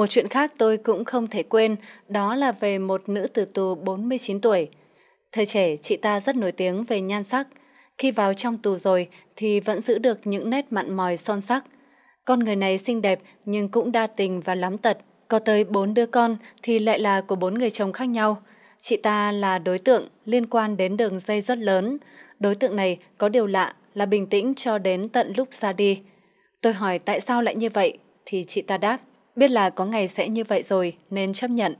Một chuyện khác tôi cũng không thể quên, đó là về một nữ tử tù 49 tuổi. Thời trẻ, chị ta rất nổi tiếng về nhan sắc. Khi vào trong tù rồi thì vẫn giữ được những nét mặn mòi son sắc. Con người này xinh đẹp nhưng cũng đa tình và lắm tật. Có tới bốn đứa con thì lại là của bốn người chồng khác nhau. Chị ta là đối tượng liên quan đến đường dây rất lớn. Đối tượng này có điều lạ là bình tĩnh cho đến tận lúc ra đi. Tôi hỏi tại sao lại như vậy thì chị ta đáp biết là có ngày sẽ như vậy rồi nên chấp nhận.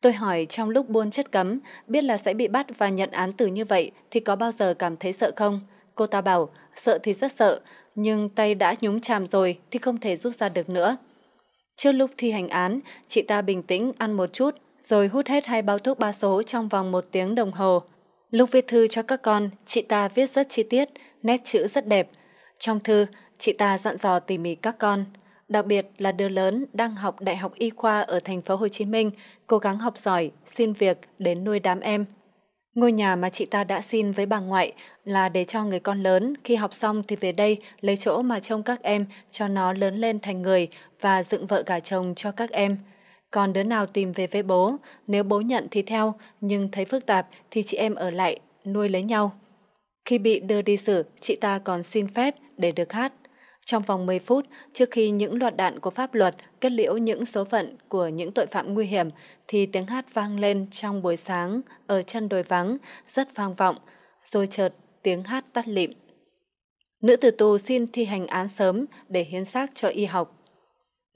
Tôi hỏi trong lúc buôn chất cấm, biết là sẽ bị bắt và nhận án tử như vậy thì có bao giờ cảm thấy sợ không? Cô ta bảo, sợ thì rất sợ, nhưng tay đã nhúng chàm rồi thì không thể rút ra được nữa. Trước lúc thi hành án, chị ta bình tĩnh ăn một chút, rồi hút hết hai bao thuốc ba số trong vòng một tiếng đồng hồ. Lúc viết thư cho các con, chị ta viết rất chi tiết, nét chữ rất đẹp. Trong thư, chị ta dặn dò tỉ mỉ các con – đặc biệt là đứa lớn đang học Đại học Y khoa ở thành phố Hồ Chí Minh, cố gắng học giỏi, xin việc đến nuôi đám em. Ngôi nhà mà chị ta đã xin với bà ngoại là để cho người con lớn khi học xong thì về đây lấy chỗ mà trông các em cho nó lớn lên thành người và dựng vợ gả chồng cho các em. Còn đứa nào tìm về với bố, nếu bố nhận thì theo, nhưng thấy phức tạp thì chị em ở lại, nuôi lấy nhau. Khi bị đưa đi xử, chị ta còn xin phép để được hát trong vòng 10 phút, trước khi những loạt đạn của pháp luật kết liễu những số phận của những tội phạm nguy hiểm, thì tiếng hát vang lên trong buổi sáng ở chân đồi vắng, rất vang vọng, rồi chợt tiếng hát tắt lịm. Nữ tử tù xin thi hành án sớm để hiến xác cho y học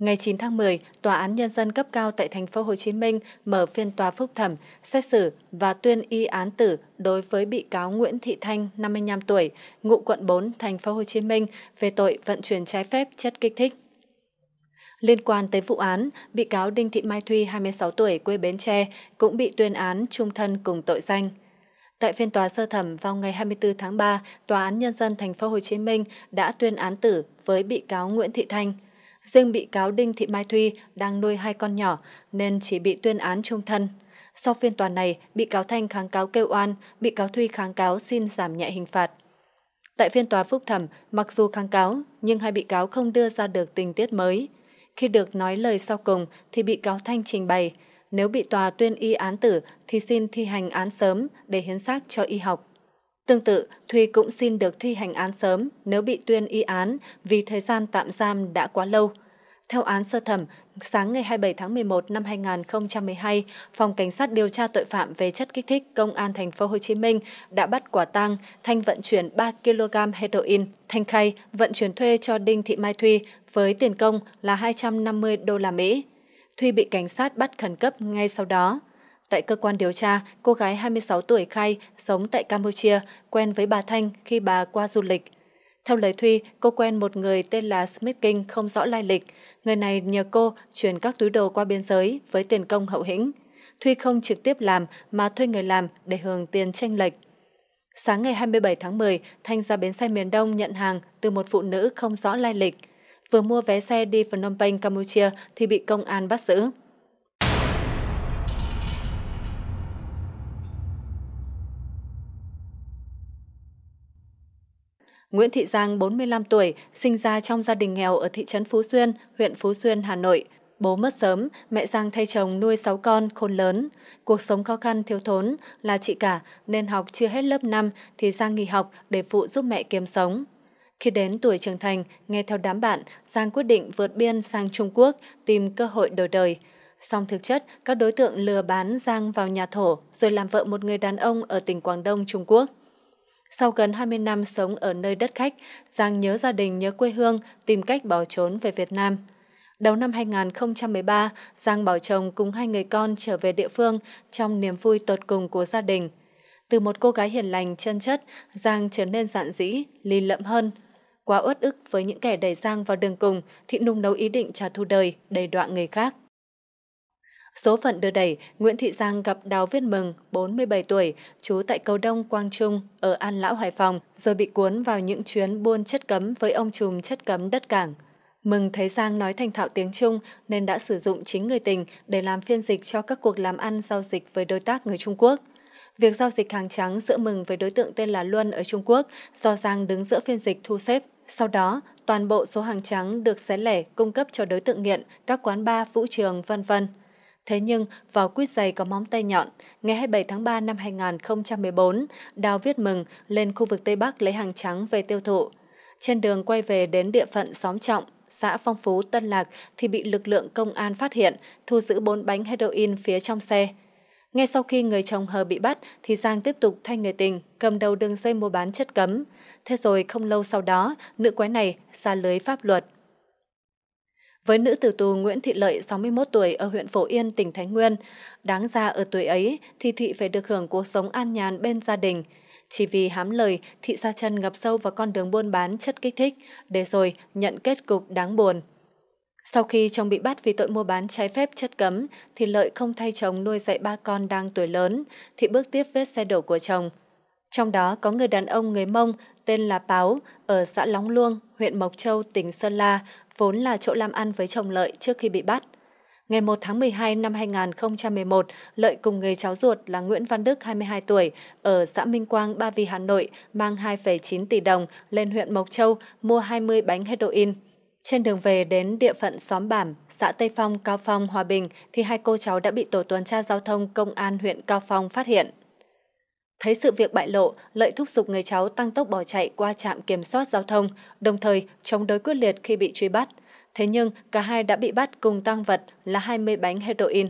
Ngày 9 tháng 10, Tòa án Nhân dân cấp cao tại thành phố Hồ Chí Minh mở phiên tòa phúc thẩm, xét xử và tuyên y án tử đối với bị cáo Nguyễn Thị Thanh, 55 tuổi, ngụ quận 4, thành phố Hồ Chí Minh về tội vận chuyển trái phép chất kích thích. Liên quan tới vụ án, bị cáo Đinh Thị Mai Thuy, 26 tuổi, quê Bến Tre, cũng bị tuyên án trung thân cùng tội danh. Tại phiên tòa sơ thẩm vào ngày 24 tháng 3, Tòa án Nhân dân Thành phố Hồ Chí Minh đã tuyên án tử với bị cáo Nguyễn Thị Thanh, Riêng bị cáo Đinh Thị Mai Thuy đang nuôi hai con nhỏ nên chỉ bị tuyên án trung thân. Sau phiên tòa này, bị cáo Thanh kháng cáo kêu oan, bị cáo Thuy kháng cáo xin giảm nhẹ hình phạt. Tại phiên tòa phúc thẩm, mặc dù kháng cáo, nhưng hai bị cáo không đưa ra được tình tiết mới. Khi được nói lời sau cùng thì bị cáo Thanh trình bày, nếu bị tòa tuyên y án tử thì xin thi hành án sớm để hiến xác cho y học. Tương tự, Thùy cũng xin được thi hành án sớm nếu bị tuyên y án vì thời gian tạm giam đã quá lâu. Theo án sơ thẩm, sáng ngày 27 tháng 11 năm 2012, Phòng Cảnh sát điều tra tội phạm về chất kích thích Công an thành phố Hồ Chí Minh đã bắt quả tang Thanh vận chuyển 3 kg heroin. Thanh khai vận chuyển thuê cho Đinh Thị Mai Thuy với tiền công là 250 đô la Mỹ. Thuy bị cảnh sát bắt khẩn cấp ngay sau đó. Tại cơ quan điều tra, cô gái 26 tuổi khai sống tại Campuchia, quen với bà Thanh khi bà qua du lịch. Theo lời Thuy, cô quen một người tên là Smith King không rõ lai lịch. Người này nhờ cô chuyển các túi đồ qua biên giới với tiền công hậu hĩnh. Thuy không trực tiếp làm mà thuê người làm để hưởng tiền tranh lệch. Sáng ngày 27 tháng 10, Thanh ra bến xe miền Đông nhận hàng từ một phụ nữ không rõ lai lịch. Vừa mua vé xe đi Phnom Penh, Campuchia thì bị công an bắt giữ. Nguyễn Thị Giang, 45 tuổi, sinh ra trong gia đình nghèo ở thị trấn Phú Xuyên, huyện Phú Xuyên, Hà Nội. Bố mất sớm, mẹ Giang thay chồng nuôi 6 con, khôn lớn. Cuộc sống khó khăn thiếu thốn, là chị cả nên học chưa hết lớp 5 thì Giang nghỉ học để phụ giúp mẹ kiếm sống. Khi đến tuổi trưởng thành, nghe theo đám bạn, Giang quyết định vượt biên sang Trung Quốc tìm cơ hội đổi đời. Song thực chất, các đối tượng lừa bán Giang vào nhà thổ rồi làm vợ một người đàn ông ở tỉnh Quảng Đông, Trung Quốc. Sau gần 20 năm sống ở nơi đất khách, Giang nhớ gia đình, nhớ quê hương, tìm cách bỏ trốn về Việt Nam. Đầu năm 2013, Giang bảo chồng cùng hai người con trở về địa phương trong niềm vui tột cùng của gia đình. Từ một cô gái hiền lành, chân chất, Giang trở nên dạn dĩ, lì lợm hơn. Quá uất ức với những kẻ đẩy Giang vào đường cùng, thị nung nấu ý định trả thù đời, đầy đọa người khác. Số phận đưa đẩy, Nguyễn Thị Giang gặp Đào Viết Mừng, 47 tuổi, trú tại Cầu Đông, Quang Trung, ở An Lão, Hải Phòng, rồi bị cuốn vào những chuyến buôn chất cấm với ông trùm chất cấm đất cảng. Mừng thấy Giang nói thành thạo tiếng Trung nên đã sử dụng chính người tình để làm phiên dịch cho các cuộc làm ăn giao dịch với đối tác người Trung Quốc. Việc giao dịch hàng trắng giữa Mừng với đối tượng tên là Luân ở Trung Quốc do Giang đứng giữa phiên dịch thu xếp. Sau đó, toàn bộ số hàng trắng được xé lẻ cung cấp cho đối tượng nghiện, các quán bar, vũ trường, vân vân. Thế nhưng, vào quýt giày có móng tay nhọn, ngày 27 tháng 3 năm 2014, Đào viết mừng lên khu vực Tây Bắc lấy hàng trắng về tiêu thụ. Trên đường quay về đến địa phận xóm Trọng, xã Phong Phú, Tân Lạc thì bị lực lượng công an phát hiện, thu giữ 4 bánh heroin phía trong xe. Ngay sau khi người chồng Hờ bị bắt thì Giang tiếp tục thay người tình, cầm đầu đường dây mua bán chất cấm. Thế rồi không lâu sau đó, nữ quái này xa lưới pháp luật với nữ tử tù Nguyễn Thị Lợi 61 tuổi ở huyện Phổ Yên, tỉnh Thái Nguyên. Đáng ra ở tuổi ấy thì thị phải được hưởng cuộc sống an nhàn bên gia đình. Chỉ vì hám lời, thị sa chân ngập sâu vào con đường buôn bán chất kích thích, để rồi nhận kết cục đáng buồn. Sau khi chồng bị bắt vì tội mua bán trái phép chất cấm, thì Lợi không thay chồng nuôi dạy ba con đang tuổi lớn, thì bước tiếp vết xe đổ của chồng. Trong đó có người đàn ông người Mông tên là Báo ở xã Lóng Luông, huyện Mộc Châu, tỉnh Sơn La vốn là chỗ làm ăn với chồng Lợi trước khi bị bắt. Ngày 1 tháng 12 năm 2011, Lợi cùng người cháu ruột là Nguyễn Văn Đức 22 tuổi ở xã Minh Quang, Ba Vì, Hà Nội mang 2,9 tỷ đồng lên huyện Mộc Châu mua 20 bánh heroin. Trên đường về đến địa phận xóm Bản, xã Tây Phong, Cao Phong, Hòa Bình thì hai cô cháu đã bị tổ tuần tra giao thông công an huyện Cao Phong phát hiện. Thấy sự việc bại lộ, Lợi thúc giục người cháu tăng tốc bỏ chạy qua trạm kiểm soát giao thông, đồng thời chống đối quyết liệt khi bị truy bắt. Thế nhưng, cả hai đã bị bắt cùng tăng vật là 20 bánh heroin.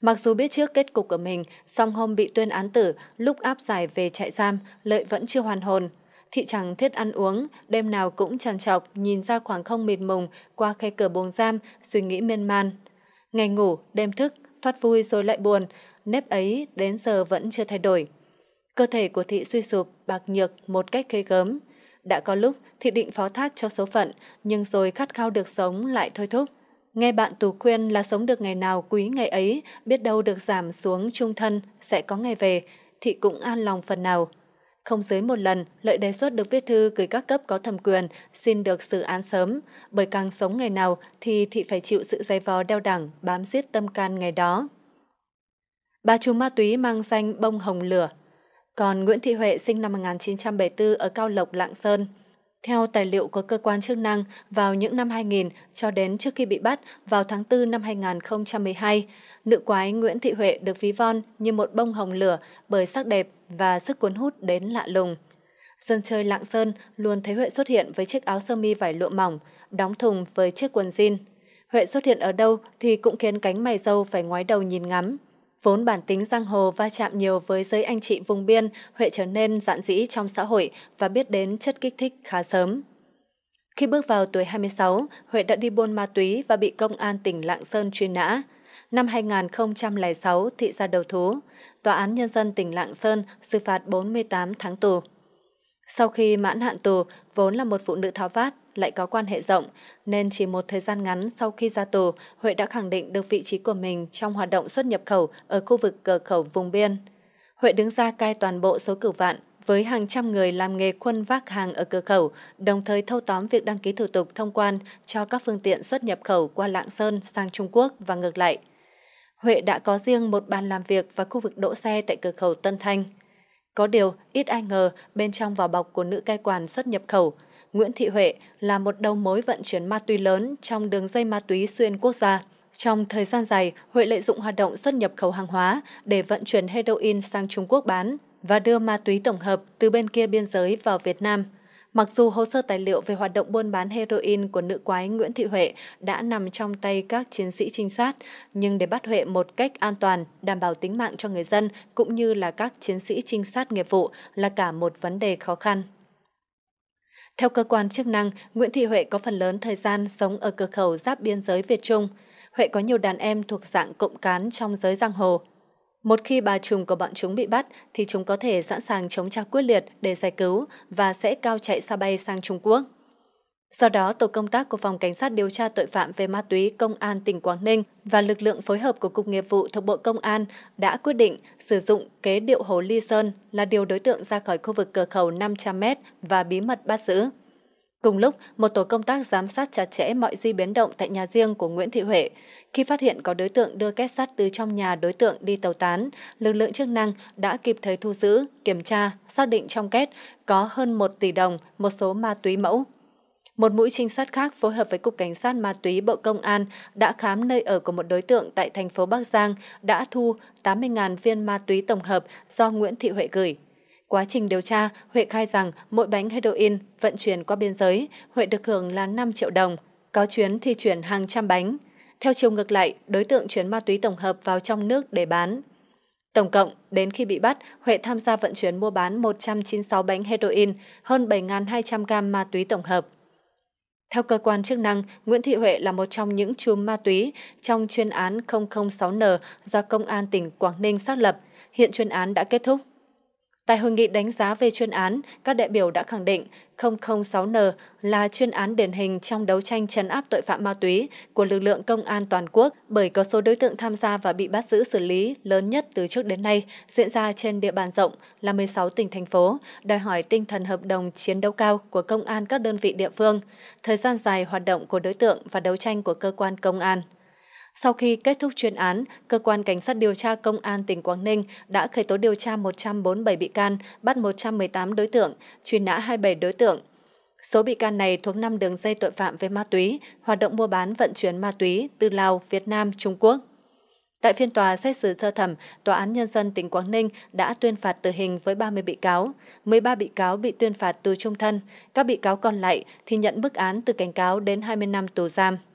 Mặc dù biết trước kết cục của mình, song hôm bị tuyên án tử, lúc áp giải về trại giam, Lợi vẫn chưa hoàn hồn. Thị chẳng thiết ăn uống, đêm nào cũng trằn trọc, nhìn ra khoảng không mịt mùng, qua khe cửa buồng giam, suy nghĩ miên man. Ngày ngủ, đêm thức, thoát vui rồi lại buồn, nếp ấy đến giờ vẫn chưa thay đổi. Cơ thể của thị suy sụp, bạc nhược một cách ghê gớm. Đã có lúc thị định phó thác cho số phận, nhưng rồi khát khao được sống lại thôi thúc. Nghe bạn tù khuyên là sống được ngày nào quý ngày ấy, biết đâu được giảm xuống trung thân, sẽ có ngày về, thị cũng an lòng phần nào. Không dưới một lần, Lợi đề xuất được viết thư gửi các cấp có thẩm quyền, xin được xử án sớm, bởi càng sống ngày nào thì thị phải chịu sự dây vò đeo đẳng, bám giết tâm can ngày đó. Bà chú ma túy mang danh bông hồng lửa còn Nguyễn Thị Huệ sinh năm 1974 ở Cao Lộc, Lạng Sơn. Theo tài liệu của cơ quan chức năng, vào những năm 2000 cho đến trước khi bị bắt vào tháng 4 năm 2012, nữ quái Nguyễn Thị Huệ được ví von như một bông hồng lửa bởi sắc đẹp và sức cuốn hút đến lạ lùng. Dân chơi Lạng Sơn luôn thấy Huệ xuất hiện với chiếc áo sơ mi vải lụa mỏng, đóng thùng với chiếc quần jean. Huệ xuất hiện ở đâu thì cũng khiến cánh mày dâu phải ngoái đầu nhìn ngắm. Vốn bản tính giang hồ va chạm nhiều với giới anh chị vùng biên, Huệ trở nên dạn dĩ trong xã hội và biết đến chất kích thích khá sớm. Khi bước vào tuổi 26, Huệ đã đi buôn ma túy và bị công an tỉnh Lạng Sơn truy nã. Năm 2006, thị ra đầu thú. Tòa án Nhân dân tỉnh Lạng Sơn xử phạt 48 tháng tù. Sau khi mãn hạn tù, vốn là một phụ nữ tháo vát, lại có quan hệ rộng, nên chỉ một thời gian ngắn sau khi ra tù, Huệ đã khẳng định được vị trí của mình trong hoạt động xuất nhập khẩu ở khu vực cửa khẩu vùng biên. Huệ đứng ra cai toàn bộ số cửu vạn với hàng trăm người làm nghề khuân vác hàng ở cửa khẩu, đồng thời thâu tóm việc đăng ký thủ tục thông quan cho các phương tiện xuất nhập khẩu qua Lạng Sơn sang Trung Quốc và ngược lại. Huệ đã có riêng một bàn làm việc và khu vực đỗ xe tại cửa khẩu Tân Thanh. Có điều, ít ai ngờ bên trong vỏ bọc của nữ cai quản xuất nhập khẩu – Nguyễn Thị Huệ là một đầu mối vận chuyển ma túy lớn trong đường dây ma túy xuyên quốc gia. Trong thời gian dài, Huệ lợi dụng hoạt động xuất nhập khẩu hàng hóa để vận chuyển heroin sang Trung Quốc bán và đưa ma túy tổng hợp từ bên kia biên giới vào Việt Nam. Mặc dù hồ sơ tài liệu về hoạt động buôn bán heroin của nữ quái Nguyễn Thị Huệ đã nằm trong tay các chiến sĩ trinh sát, nhưng để bắt Huệ một cách an toàn, đảm bảo tính mạng cho người dân cũng như là các chiến sĩ trinh sát nghiệp vụ là cả một vấn đề khó khăn. Theo cơ quan chức năng, Nguyễn Thị Huệ có phần lớn thời gian sống ở cửa khẩu giáp biên giới Việt Trung. Huệ có nhiều đàn em thuộc dạng cộng cán trong giới giang hồ. Một khi bà trùm của bọn chúng bị bắt thì chúng có thể sẵn sàng chống trả quyết liệt để giải cứu và sẽ cao chạy xa bay sang Trung Quốc. Sau đó, tổ công tác của Phòng Cảnh sát điều tra tội phạm về ma túy Công an tỉnh Quảng Ninh và lực lượng phối hợp của Cục Nghiệp vụ thuộc Bộ Công an đã quyết định sử dụng kế điệu hồ Ly Sơn là điều đối tượng ra khỏi khu vực cửa khẩu 500m và bí mật bắt giữ. Cùng lúc, một tổ công tác giám sát chặt chẽ mọi di biến động tại nhà riêng của Nguyễn Thị Huệ. Khi phát hiện có đối tượng đưa kết sắt từ trong nhà đối tượng đi tàu tán, lực lượng chức năng đã kịp thời thu giữ, kiểm tra, xác định trong kết có hơn 1 tỷ đồng, một số ma túy mẫu, một mũi trinh sát khác phối hợp với Cục Cảnh sát Ma túy Bộ Công an đã khám nơi ở của một đối tượng tại thành phố Bắc Giang đã thu 80.000 viên ma túy tổng hợp do Nguyễn Thị Huệ gửi. Quá trình điều tra, Huệ khai rằng mỗi bánh heroin vận chuyển qua biên giới, Huệ được hưởng là 5 triệu đồng, có chuyến thì chuyển hàng trăm bánh. Theo chiều ngược lại, đối tượng chuyển ma túy tổng hợp vào trong nước để bán. Tổng cộng, đến khi bị bắt, Huệ tham gia vận chuyển mua bán 196 bánh heroin, hơn 7.200 gam ma túy tổng hợp. Theo cơ quan chức năng, Nguyễn Thị Huệ là một trong những chùm ma túy trong chuyên án 006N do Công an tỉnh Quảng Ninh xác lập. Hiện chuyên án đã kết thúc. Tại hội nghị đánh giá về chuyên án, các đại biểu đã khẳng định 006N là chuyên án điển hình trong đấu tranh chấn áp tội phạm ma túy của lực lượng công an toàn quốc bởi có số đối tượng tham gia và bị bắt giữ xử lý lớn nhất từ trước đến nay diễn ra trên địa bàn rộng là 16 tỉnh thành phố, đòi hỏi tinh thần hợp đồng chiến đấu cao của công an các đơn vị địa phương, thời gian dài hoạt động của đối tượng và đấu tranh của cơ quan công an. Sau khi kết thúc chuyên án, cơ quan cảnh sát điều tra công an tỉnh Quảng Ninh đã khởi tố điều tra 147 bị can, bắt 118 đối tượng, truy nã 27 đối tượng. Số bị can này thuộc 5 đường dây tội phạm về ma túy, hoạt động mua bán vận chuyển ma túy từ Lào, Việt Nam, Trung Quốc. Tại phiên tòa xét xử sơ thẩm, Tòa án Nhân dân tỉnh Quảng Ninh đã tuyên phạt tử hình với 30 bị cáo. 13 bị cáo bị tuyên phạt tù trung thân, các bị cáo còn lại thì nhận bức án từ cảnh cáo đến 20 năm tù giam.